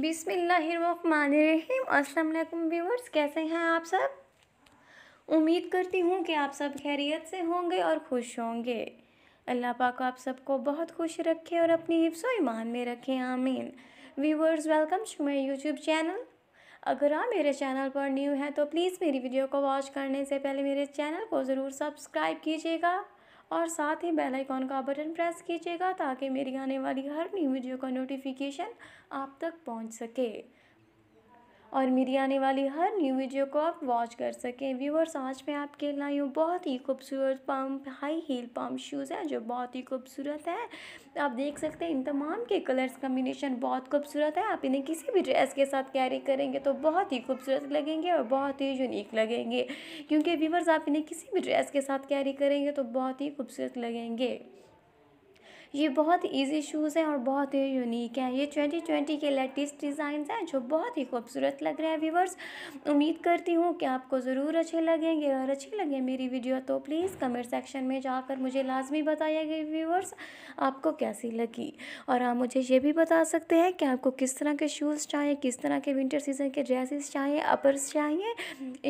बिसमीम अस्सलाम व्यूवर्स कैसे हैं आप सब उम्मीद करती हूँ कि आप सब खैरियत से होंगे और खुश होंगे अल्लाह पाक आप सबको बहुत खुश रखे और अपनी हिफ्स ईमान में रखें आमीन viewers welcome to my YouTube channel अगर आप मेरे चैनल पर न्यू हैं तो प्लीज़ मेरी वीडियो को वॉच करने से पहले मेरे चैनल को ज़रूर सब्सक्राइब कीजिएगा और साथ ही बेल आइकॉन का बटन प्रेस कीजिएगा ताकि मेरी आने वाली हर न्यू वीडियो का नोटिफिकेशन आप तक पहुंच सके और मेरी आने वाली हर न्यू वीडियो को आप वॉच कर सकें व्यूवर्स आज मैं आपके लाई हूँ बहुत ही खूबसूरत pump high heel pump shoes है जो बहुत ही खूबसूरत है आप देख सकते हैं इन तमाम के कलर्स कम्बिनेशन बहुत खूबसूरत है आप इन्हें किसी भी ड्रेस के साथ कैरी करेंगे तो बहुत ही खूबसूरत लगेंगे और बहुत ही यूनिक लगेंगे क्योंकि व्यूवर्स आप इन्हें किसी भी ड्रेस के साथ कैरी करेंगे तो बहुत ही खूबसूरत लगेंगे ये बहुत ईजी शूज़ हैं और बहुत ही यूनिक हैं ये ट्वेंटी ट्वेंटी के लेटेस्ट डिज़ाइन हैं जो बहुत ही खूबसूरत लग रहे हैं व्यूवर्स उम्मीद करती हूँ कि आपको ज़रूर अच्छे लगेंगे और अच्छी लगे मेरी वीडियो तो प्लीज़ कमेंट सेक्शन में जाकर मुझे लाजमी बताइएगा व्यूवर्स आपको कैसी लगी और आप मुझे ये भी बता सकते हैं कि आपको किस तरह के शूज़ चाहिए किस तरह के विंटर सीज़न के ड्रेसेस चाहिए अपर्स चाहिए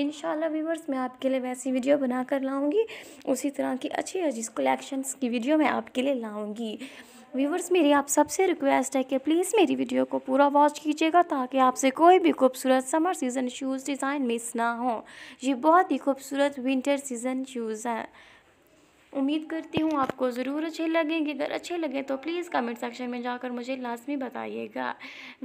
इन व्यूवर्स मैं आपके लिए वैसी वीडियो बना कर लाऊँगी उसी तरह की अच्छी अच्छी कलेक्शंस की वीडियो मैं आपके लिए लाऊँगी होगी व्यूवर्स मेरी आप सबसे रिक्वेस्ट है कि प्लीज़ मेरी वीडियो को पूरा वॉच कीजिएगा ताकि आपसे कोई भी खूबसूरत summer season shoes design miss ना हो ये बहुत ही खूबसूरत विंटर सीज़न शूज़ हैं उम्मीद करती हूँ आपको ज़रूर अच्छे लगेंगे अगर अच्छे लगे तो प्लीज़ कमेंट सेक्शन में जाकर मुझे लाजमी बताइएगा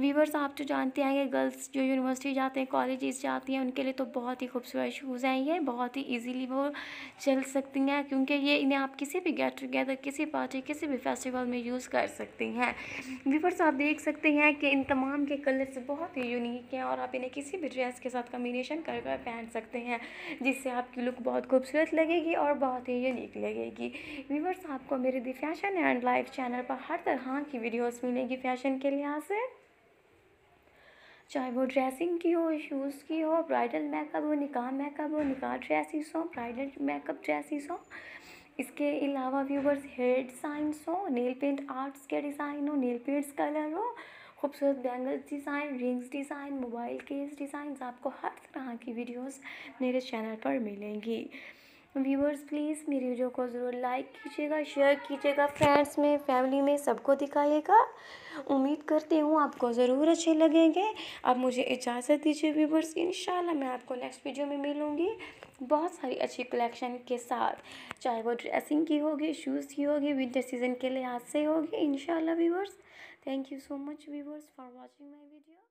व्यूवर्स आप तो जानते हैं कि गर्ल्स जो यूनिवर्सिटी जाते हैं कॉलेज़ जाती हैं उनके लिए तो बहुत ही खूबसूरत शूज़ हैं ये बहुत ही ईजीली वो चल सकती हैं क्योंकि ये इन्हें आप किसी भी गेट टुगेदर किसी पार्टी किसी भी फेस्टिवल में यूज़ कर सकती हैं व्यूवर्स आप देख सकते हैं कि इन तमाम के कलर्स बहुत ही यूनिक हैं और आप इन्हें किसी भी ड्रेस के साथ कम्बिनेशन कर पहन सकते हैं जिससे आपकी लुक बहुत खूबसूरत लगेगी और बहुत ही यूनिक लगेगी रहेगी व्यूवर्स आपको मेरे the fashion and life channel पर हर तरह की वीडियोस मिलेंगी फैशन के लिहाज से चाहे वो ड्रेसिंग की हो शूज़ की हो ब्राइडल मेकअप हो निकाह मेकअप हो निकाह ड्रेसिस हो ब्राइडल मेकअप ड्रेसिस हो इसके अलावा व्यूवर्स हेयर डिज़ाइंस हो नेल पेंट आर्ट्स के डिज़ाइन हो नेल पेंट्स कलर हो खूबसूरत bangles design rings design mobile case design आपको हर तरह की वीडियोस मेरे चैनल पर मिलेंगी व्यूअर्स प्लीज़ मेरी वीडियो को ज़रूर लाइक कीजिएगा शेयर कीजिएगा फ्रेंड्स में फैमिली में सबको दिखाइएगा उम्मीद करती हूँ आपको ज़रूर अच्छे लगेंगे आप मुझे इजाज़त दीजिए व्यूवर्स इन मैं आपको नेक्स्ट वीडियो में मिलूँगी बहुत सारी अच्छी कलेक्शन के साथ चाहे वो ड्रेसिंग की होगी शूज़ की होगी विंटर सीजन के लिहाज से होगी इन viewers thank you so much viewers for watching my video